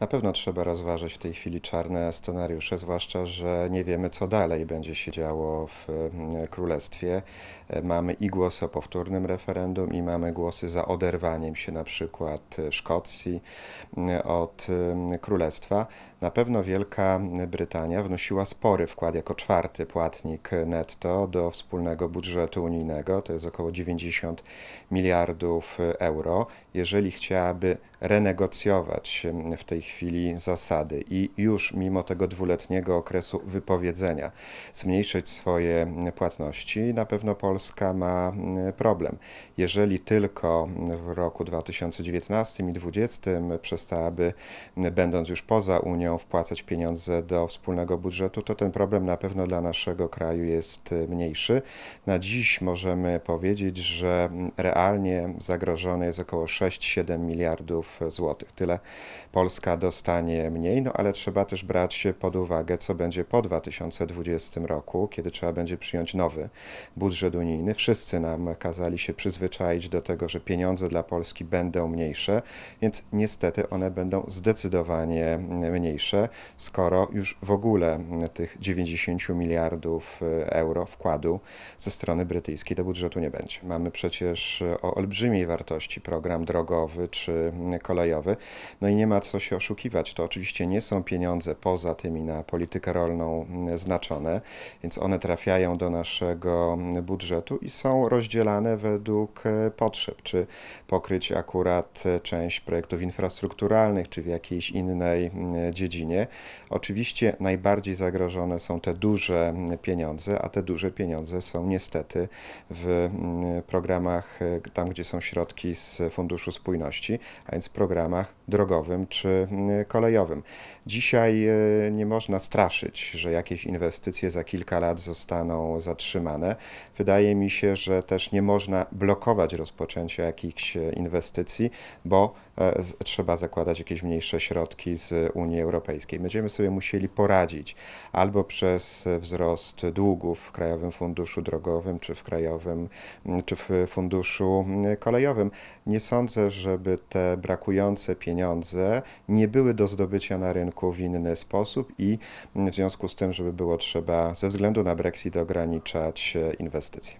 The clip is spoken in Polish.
Na pewno trzeba rozważyć w tej chwili czarne scenariusze, zwłaszcza, że nie wiemy, co dalej będzie się działo w mm, Królestwie. E, mamy i głosy o powtórnym referendum, i mamy głosy za oderwaniem się na przykład e, Szkocji mm, od mm, Królestwa. Na pewno Wielka Brytania wnosiła spory wkład jako czwarty płatnik netto do wspólnego budżetu unijnego, to jest około 90 miliardów e, euro. Jeżeli chciałaby renegocjować w tej chwili, chwili zasady i już mimo tego dwuletniego okresu wypowiedzenia zmniejszyć swoje płatności, na pewno Polska ma e, problem. Jeżeli tylko w roku 2019 i 2020 przestałaby, będąc już poza Unią, wpłacać pieniądze do wspólnego budżetu, to ten problem na pewno dla naszego kraju jest e, mniejszy. Na dziś możemy powiedzieć, że realnie zagrożone jest około 6-7 miliardów złotych. Tyle Polska dostanie mniej, no ale trzeba też brać pod uwagę, co będzie po 2020 roku, kiedy trzeba będzie przyjąć nowy budżet unijny. Wszyscy nam kazali się przyzwyczaić do tego, że pieniądze dla Polski będą mniejsze, więc niestety one będą zdecydowanie mniejsze, skoro już w ogóle tych 90 miliardów e, euro wkładu ze strony brytyjskiej do budżetu nie będzie. Mamy przecież e, o olbrzymiej wartości program drogowy czy kolejowy, no i nie ma co się oszukiwać oszukiwać, to oczywiście nie są pieniądze poza tymi na politykę rolną mm, znaczone, więc one trafiają do naszego mm, budżetu i są rozdzielane według e, potrzeb, czy pokryć akurat e, część projektów infrastrukturalnych, czy w jakiejś innej mm, dziedzinie. Oczywiście najbardziej zagrożone są te duże pieniądze, a te duże pieniądze są niestety w programach, e, tam gdzie są środki z Funduszu Spójności, a więc w programach drogowym czy Y, kolejowym. Dzisiaj y, nie można straszyć, że jakieś inwestycje za kilka lat zostaną zatrzymane. Wydaje mi się, że też nie można blokować rozpoczęcia jakichś y, inwestycji, bo e, trzeba zakładać jakieś mniejsze środki z Unii Europejskiej. Będziemy sobie musieli poradzić albo przez wzrost długów w Krajowym Funduszu Drogowym, czy w Krajowym, mm, czy w Funduszu mm, Kolejowym. Nie sądzę, żeby te brakujące pieniądze nie były do zdobycia na rynku w inny sposób i w związku z tym, żeby było trzeba ze względu na Brexit ograniczać e, inwestycje.